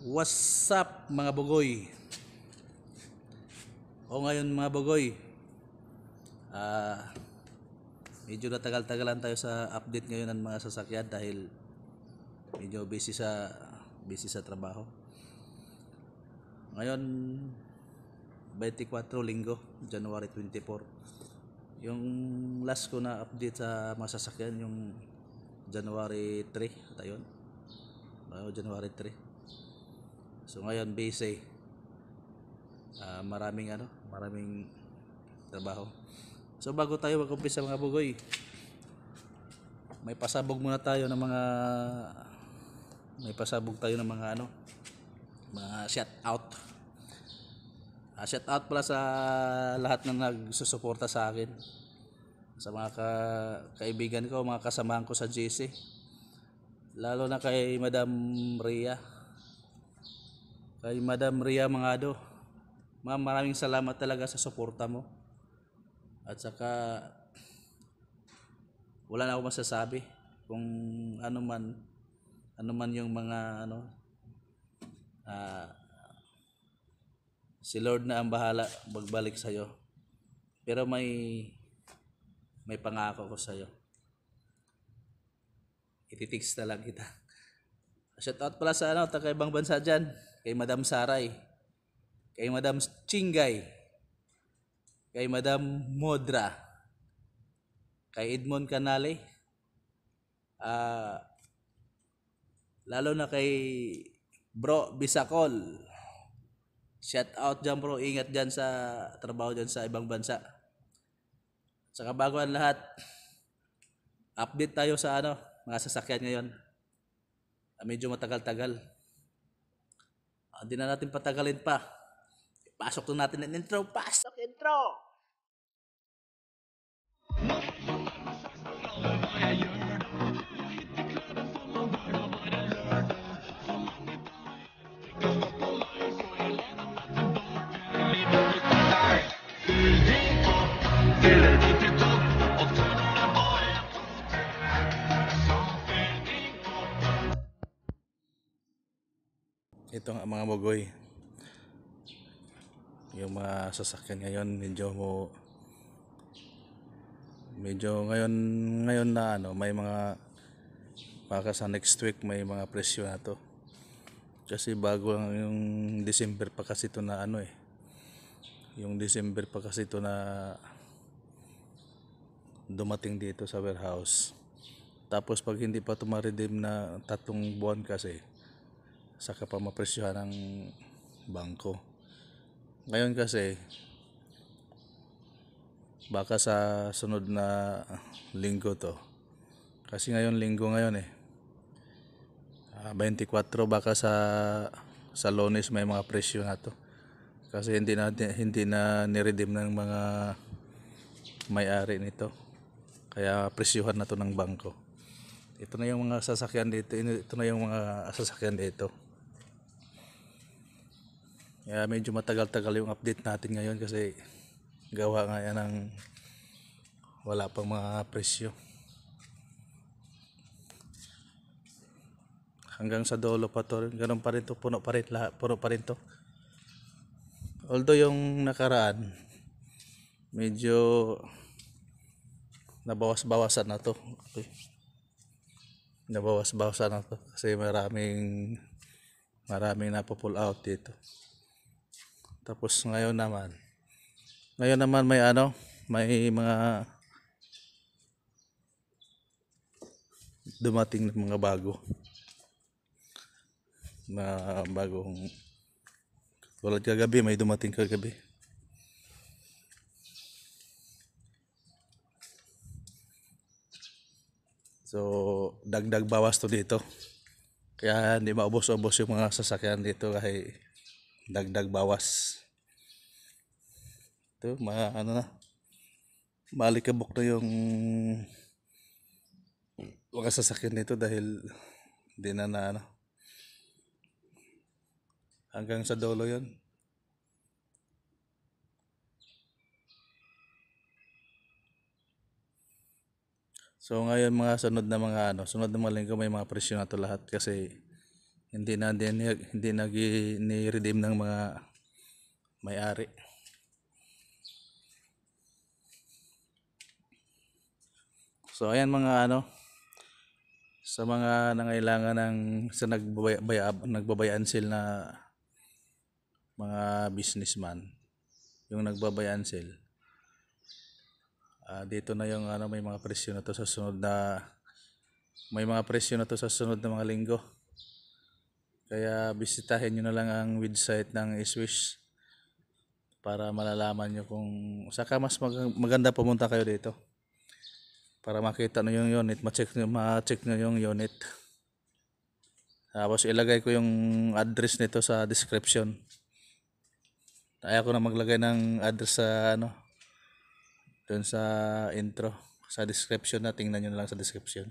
What's up mga bugoy? O ngayon mga bugoy, Ah uh, medyo natagal-tagalan tayo sa update ngayon ng mga sasakyan dahil medyo busy sa busy sa trabaho. Ngayon 24 linggo, January 24. Yung last ko na update sa mga sasakyan yung January 3 ata yun. Oh, January 3. So ngayon busy. Uh, maraming ano, maraming trabaho. So bago tayo mag-umpisa mga bugoy, may pasabog muna tayo ng mga may pasabog tayo ng mga ano, mga shout out. Uh, ah, shout out pala sa lahat ng nagsusuporta sa akin. Sa mga ka, kaibigan ko, mga kasamahan ko sa GC. Lalo na kay Madam Ria kay Madam Ria Mangado. Ma'am, maraming salamat talaga sa suporta mo. At saka wala na ako masasabi kung ano man ano man yung mga ano uh, si Lord na ang bahala magbalik sa iyo. Pero may may pangako ko sa iyo. Ititix na lang kita. Shout out pala sa ano, taga ibang bansa diyan kay Madam Saray, kay Madam Chingay, kay Madam Modra, kay Edmond Canale, uh, ah, lalo na kay Bro Bisacol. Shout out dyan bro, ingat dyan sa trabaho dyan sa ibang bansa. Sa kabaguan lahat, update tayo sa ano, mga sasakyan ngayon. Ah, medyo matagal-tagal. Hindi na natin patagalin pa. Pasok to natin ang intro. Pasok intro! Move ito ang mga mogoy yung mga sasakyan ngayon medyo mo medyo ngayon ngayon na ano may mga baka sa next week may mga presyo na to kasi bago lang yung December pa kasi to na ano eh yung December pa kasi to na dumating dito sa warehouse tapos pag hindi pa tumaredeem na tatlong buwan kasi sa kapamapresyuhan ng bangko. Ngayon kasi baka sa sunod na linggo to. Kasi ngayon linggo ngayon eh. 24 ah, baka sa sa lones may mga presyo na to. Kasi hindi na hindi na ni-redeem ng mga may-ari nito. Kaya presyuhan na to ng bangko. Ito na yung mga sasakyan dito. Ito na yung mga sasakyan dito. Kaya medyo matagal-tagal yung update natin ngayon kasi gawa nga yan ng wala pang mga presyo. Hanggang sa dolo pa to, ganun pa rin to, puno pa rin, lahat, puno pa rin to. Although yung nakaraan, medyo nabawas-bawasan na to. Okay. Nabawas-bawasan na to kasi maraming maraming na pull out dito. Tapos ngayon naman. Ngayon naman may ano, may mga dumating ng mga bago. Na bagong tulad kagabi, may dumating kagabi. So, dagdag bawas to dito. Kaya hindi maubos-ubos yung mga sasakyan dito kahit dagdag bawas ito ma ano na malikabok na yung mga sasakyan nito dahil hindi na na ano hanggang sa dolo yon So ngayon mga sunod na mga ano, sunod na mga linggo may mga presyo na to lahat kasi hindi na din hindi na redeem ng mga may-ari. So ayan mga ano sa mga nangailangan ng sa nagbabaya nagbabayan sale na mga businessman yung nagbabayan sale uh, ah, dito na yung ano may mga presyo na to sa sunod na may mga presyo na to sa sunod na mga linggo kaya bisitahin nyo na lang ang website ng Swish para malalaman nyo kung saka mas mag maganda pumunta kayo dito para makita nyo yung unit ma-check nyo, ma-check nyo yung unit tapos ilagay ko yung address nito sa description ayaw ko na maglagay ng address sa ano dun sa intro sa description na tingnan nyo na lang sa description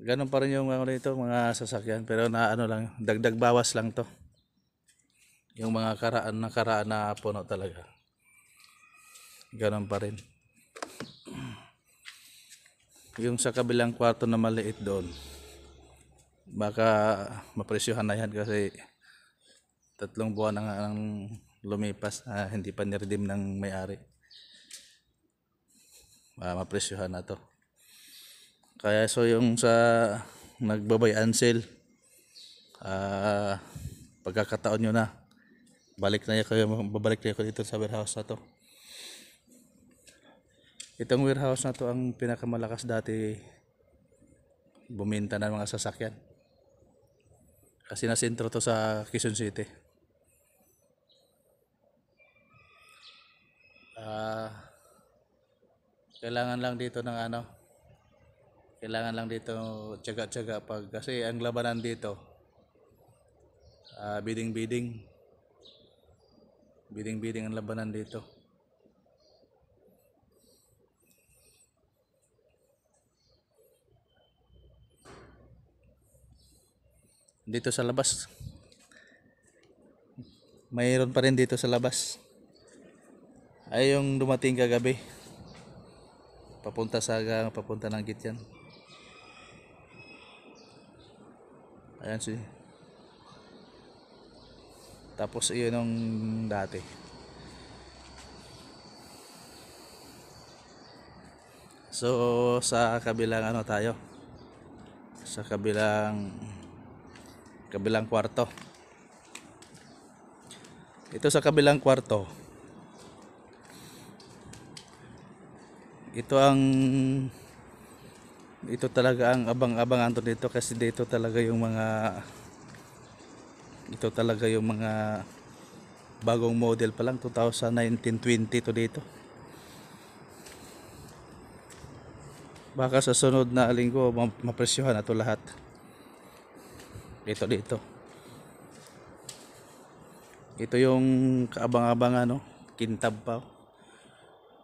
Ganun pa rin yung ano ito, mga sasakyan. Pero na ano lang, dagdag bawas lang to. Yung mga karaan na karaan na puno talaga. Ganun pa rin. Yung sa kabilang kwarto na maliit doon, baka mapresyuhan na yan kasi tatlong buwan ang, ang lumipas ah, hindi pa niredeem ng may-ari. Ah, mapresyuhan na to. Kaya so yung sa nagbabay Ansel, uh, pagkakataon nyo na, balik na kayo, babalik na kayo dito sa warehouse na to. Itong warehouse na to ang pinakamalakas dati buminta ng mga sasakyan. Kasi nasentro to sa Quezon City. Uh, kailangan lang dito ng ano, kailangan lang dito tiyaga-tiyaga pag kasi ang labanan dito uh, ah, biding-biding biding-biding ang labanan dito dito sa labas mayroon pa rin dito sa labas ay yung dumating kagabi papunta sa papunta ng gityan ayan si tapos iyon ang dati so sa kabilang ano tayo sa kabilang kabilang kwarto ito sa kabilang kwarto ito ang ito talaga ang abang abang to dito kasi dito talaga yung mga ito talaga yung mga bagong model pa lang 2019-20 to dito baka sa sunod na linggo mapresyohan na to lahat ito dito ito yung kaabang abang ano, kintab pa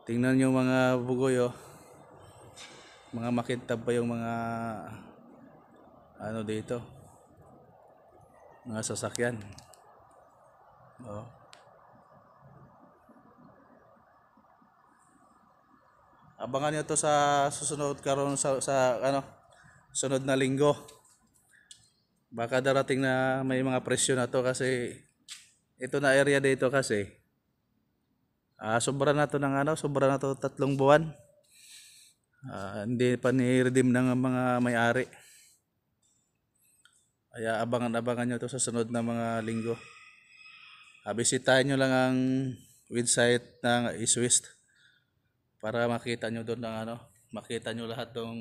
tingnan yung mga bugoy oh mga makintab pa yung mga ano dito mga sasakyan oh. abangan niyo to sa susunod karon sa, sa ano sunod na linggo baka darating na may mga presyo na to kasi ito na area dito kasi ah, sobra na to ng ano sobra na to tatlong buwan uh, hindi pa ni-redeem ng mga may-ari kaya abangan-abangan nyo to sa sunod na mga linggo uh, bisitahin nyo lang ang website ng East West para makita nyo doon ng ano makita nyo lahat ng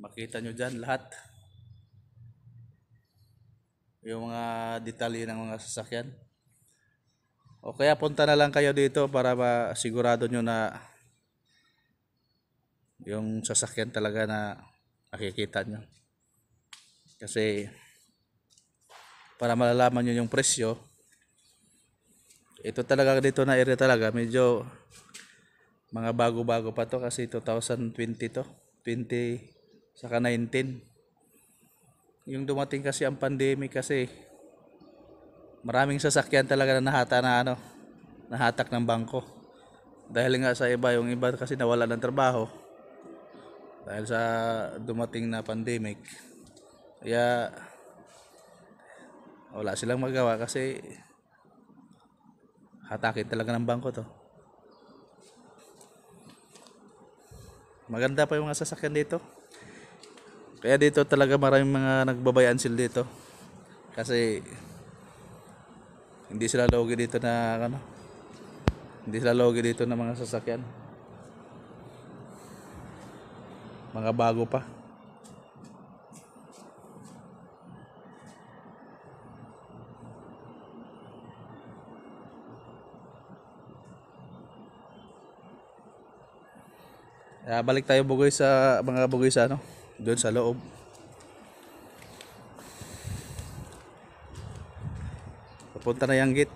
makita nyo dyan lahat yung mga detalye ng mga sasakyan o kaya punta na lang kayo dito para masigurado nyo na yung sasakyan talaga na makikita nyo. Kasi para malalaman nyo yung presyo, ito talaga dito na area talaga, medyo mga bago-bago pa to kasi 2020 to, 20 saka 19. Yung dumating kasi ang pandemic kasi maraming sasakyan talaga na nahata na ano, nahatak ng bangko. Dahil nga sa iba, yung iba kasi nawala ng trabaho. Dahil sa dumating na pandemic. Kaya wala silang magawa kasi hatakin talaga ng bangko to. Maganda pa yung mga sasakyan dito. Kaya dito talaga maraming mga nagbabayan sila dito. Kasi hindi sila logi dito na ano. Hindi sila logi dito na mga sasakyan. Mga bago pa. Ah, balik tayo bugoy sa mga bugoy sa ano, doon sa loob. Papunta na yung gate.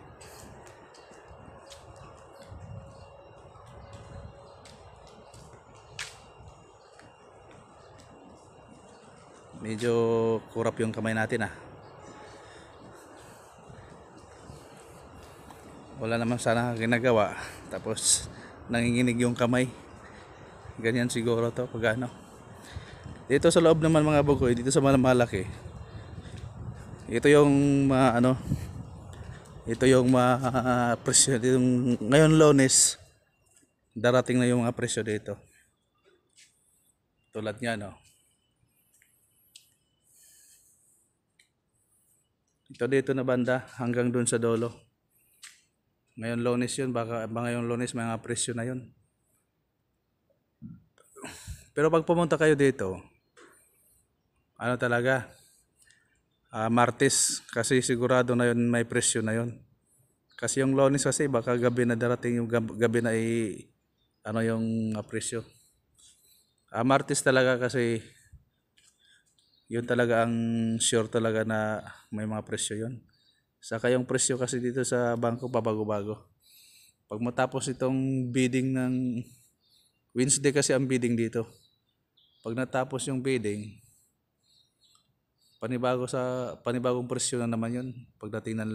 Medyo kurap yung kamay natin ah. Wala naman sana ginagawa. Tapos nanginginig yung kamay. Ganyan siguro to pagano Dito sa loob naman mga bugoy, dito sa malamalaki Ito yung mga uh, ano, ito yung mga presyo yung ngayon lones darating na yung mga presyo dito tulad nga no ito dito na banda hanggang dun sa dolo ngayon lones yun baka ngayon lones mga presyo na yun pero pag pumunta kayo dito ano talaga uh, Martes kasi sigurado na yon may presyo na yon. Kasi yung Lonis kasi baka gabi na darating yung gabi na i ano yung uh, presyo. Uh, Martes talaga kasi yun talaga ang sure talaga na may mga presyo yon. Saka yung presyo kasi dito sa bangko pabago-bago. Pag matapos itong bidding ng Wednesday kasi ang bidding dito. Pag natapos yung bidding, Panibago sa panibagong presyo na naman yun pagdating ng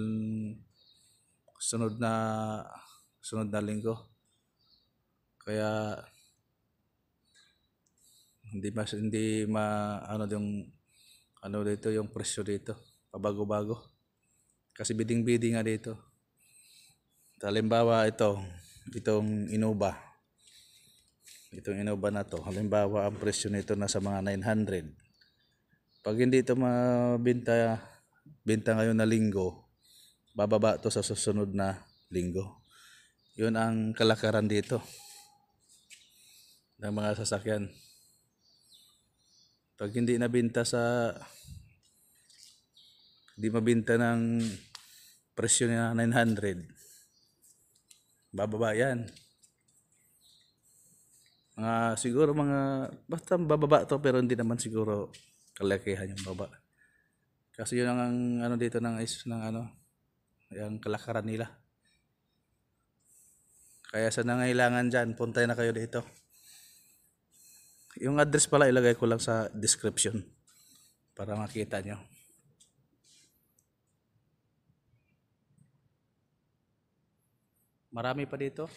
sunod na sunod na linggo. Kaya hindi mas hindi ma ano yung ano dito yung presyo dito pabago-bago kasi biding-biding nga dito halimbawa ito itong inuba itong inuba na to halimbawa ang presyo nito nasa mga 900 pag hindi ito mabenta, benta ngayon na linggo, bababa to sa susunod na linggo. Yun ang kalakaran dito ng mga sasakyan. Pag hindi nabenta sa hindi mabenta ng presyo niya 900 bababa yan mga siguro mga basta bababa to pero hindi naman siguro kalakihan yung baba. Kasi yun ang ano dito ng is ng ano, yung kalakaran nila. Kaya sa nangailangan diyan, puntay na kayo dito. Yung address pala ilagay ko lang sa description para makita nyo. Marami pa dito.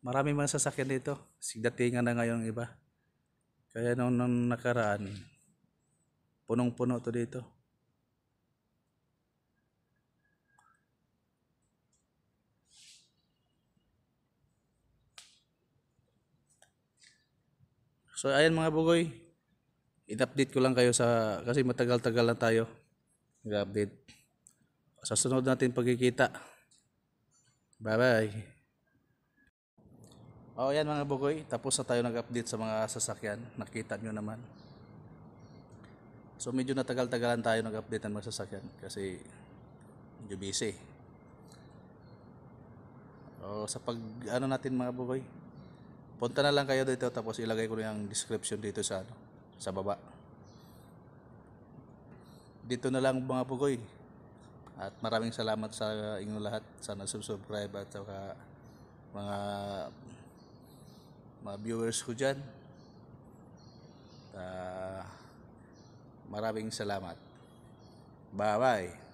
Marami mga sasakyan dito. Sigdatingan na ngayon iba. Kaya nung, noong nakaraan, Punong-puno to dito. So ayan mga bugoy, in-update ko lang kayo sa, kasi matagal-tagal na tayo nag-update. Sa sunod natin pagkikita. Bye-bye. Oh, ayan mga bugoy, tapos na tayo nag-update sa mga sasakyan. Nakita nyo naman. So medyo natagal-tagalan tayo nag-update ng magsasakyan kasi medyo busy. O, sa pag ano natin mga buboy, punta na lang kayo dito tapos ilagay ko na yung description dito sa ano, sa baba. Dito na lang mga buboy. At maraming salamat sa inyo lahat sa nag-subscribe at saka mga mga viewers ko dyan. Uh, Maraming salamat. Bye-bye.